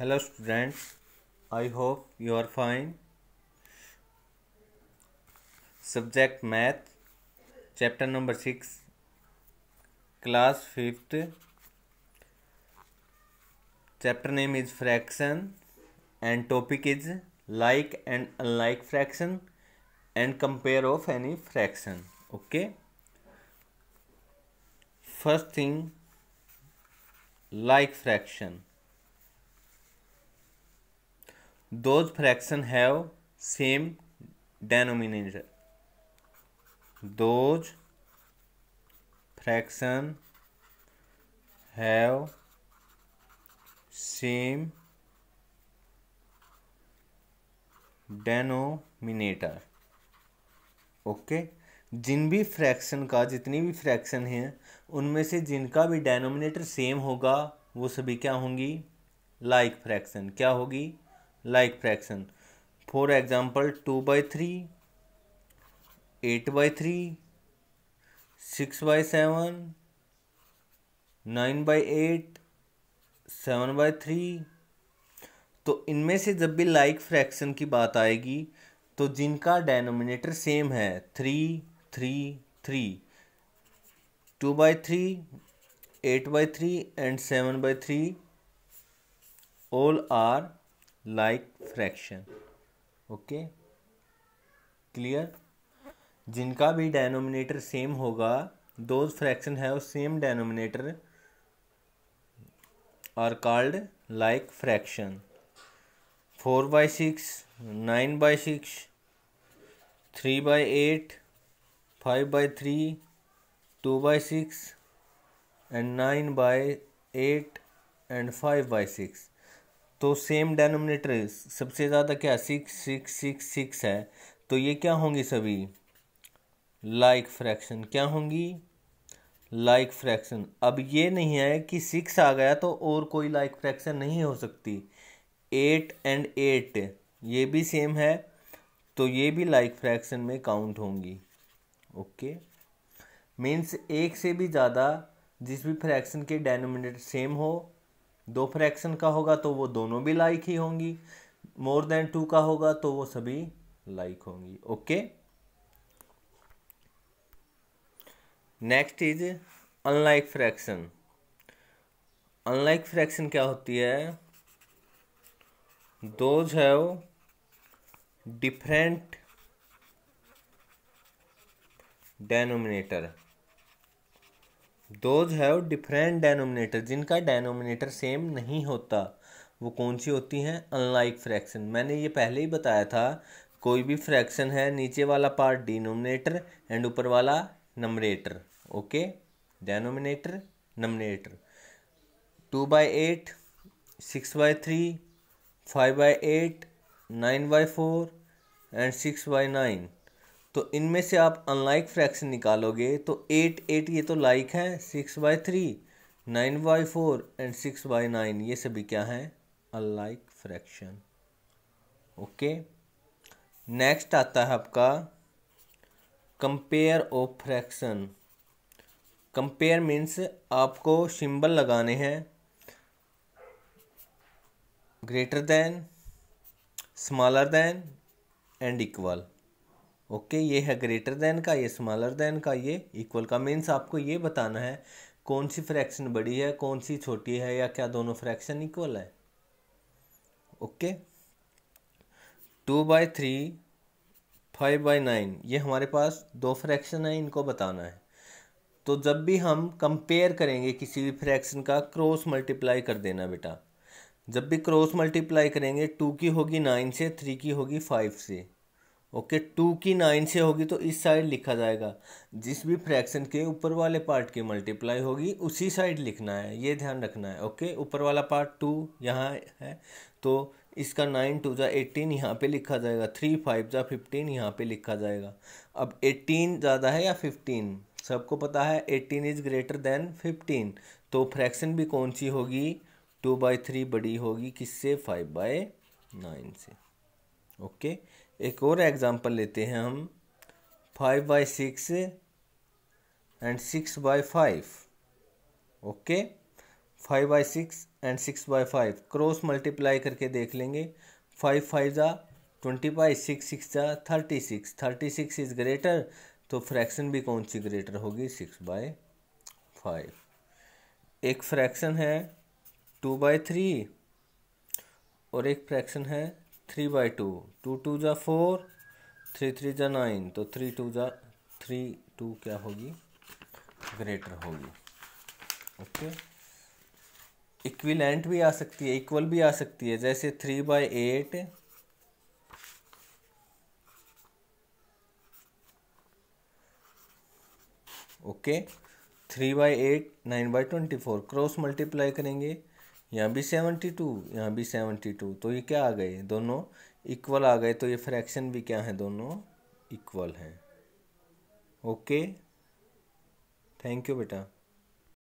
Hello students I hope you are fine subject math chapter number six class fifth chapter name is fraction and topic is like and unlike fraction and compare of any fraction okay first thing like fraction those fraction have same denominator those fraction have same denominator okay जिन भी fraction का जितनी भी fraction है उनमें से जिनका भी डेनोमिनेटर सेम होगा वो सभी क्या होंगी लाइक like फ्रैक्शन क्या होगी like fraction for example two by three eight by three six by seven nine by eight seven by three तो इनमें से जब भी लाइक like फ्रैक्शन की बात आएगी तो जिनका डेनोमिनेटर सेम है three three three two by three eight by three and seven by three all are like fraction okay clear जिनका भी डेनोमिनेटर सेम होगा दो फ्रैक्शन है वो same denominator are called like fraction four by six nine by six three by eight five by three two by six and nine by eight and five by six तो same denominator सबसे ज़्यादा क्या six six six six है तो ये क्या होंगी सभी लाइक like फ्रैक्शन क्या होंगी लाइक like फ्रैक्शन अब ये नहीं है कि सिक्स आ गया तो और कोई लाइक like फ्रैक्शन नहीं हो सकती एट एंड एट ये भी सेम है तो ये भी लाइक like फ्रैक्शन में काउंट होंगी ओके मीन्स एक से भी ज़्यादा जिस भी फ्रैक्शन के डेनोमिनेटर सेम हो दो फ्रैक्शन का होगा तो वो दोनों भी लाइक ही होंगी मोर देन टू का होगा तो वो सभी लाइक होंगी okay next is unlike fraction unlike fraction क्या होती है those have different denominator those have different denominator जिनका डेनोमिनेटर सेम नहीं होता वो कौन सी होती हैं अनलाइक फ्रैक्शन मैंने ये पहले ही बताया था कोई भी फ्रैक्शन है नीचे वाला पार्ट डिनोमिनेटर एंड ऊपर वाला numerator okay denominator numerator two by eight six by three five by eight nine by four and six by nine तो इनमें से आप अनलाइक फ्रैक्शन निकालोगे तो एट एट ये तो लाइक हैं six by three nine by four and six by nine ये सभी क्या हैं अनलाइक फ्रैक्शन ओके नेक्स्ट आता है आपका compare of fraction compare means आपको सिंबल लगाने हैं greater than smaller than and equal okay okay, ये है ग्रेटर देन का ये स्मॉलर देन का ये इक्वल का मीन्स आपको ये बताना है कौन सी फ्रैक्शन बड़ी है कौन सी छोटी है या क्या दोनों फ्रैक्शन इक्वल है okay two by three five by nine ये हमारे पास दो फ्रैक्शन है इनको बताना है तो जब भी हम कंपेयर करेंगे किसी भी फ्रैक्शन का क्रॉस मल्टीप्लाई कर देना बेटा जब भी क्रॉस मल्टीप्लाई करेंगे टू की होगी नाइन से थ्री की होगी फाइव से ओके टू की नाइन से होगी तो इस साइड लिखा जाएगा जिस भी फ्रैक्शन के ऊपर वाले पार्ट की मल्टीप्लाई होगी उसी साइड लिखना है ये ध्यान रखना है ओके ऊपर वाला पार्ट टू यहाँ है तो इसका नाइन टू जा एटीन यहाँ पे लिखा जाएगा थ्री फाइव जा फिफ्टीन यहाँ पे लिखा जाएगा अब एटीन ज़्यादा है या फिफ्टीन सबको पता है eighteen is greater than fifteen तो फ्रैक्शन भी कौन सी होगी टू बाई थ्री बड़ी होगी किससे फाइव बाय नाइन से ओके okay? एक और एग्ज़ाम्पल लेते हैं हम five by six and six by five okay five by six and six by five cross multiply करके देख लेंगे फाइव फाइव जा ट्वेंटी बाई सिक्स सिक्स जा thirty six thirty six is greater तो फ्रैक्शन भी कौन सी ग्रेटर होगी सिक्स बाय फाइव एक फ्रैक्शन है टू बाय थ्री और एक फ्रैक्शन है three by two two two ज़ा फोर थ्री थ्री ज़ा नाइन तो थ्री टू ज़ा थ्री टू क्या होगी ग्रेटर होगी ओके इक्विलेंट भी आ सकती है इक्वल भी आ सकती है जैसे three by eight okay three by eight nine by twenty four cross multiply करेंगे यहाँ भी सेवेंटी टू यहाँ भी सेवेंटी टू तो ये क्या आ गए दोनों इक्वल आ गए तो ये फ्रैक्शन भी क्या है दोनों इक्वल हैं ओके थैंक यू बेटा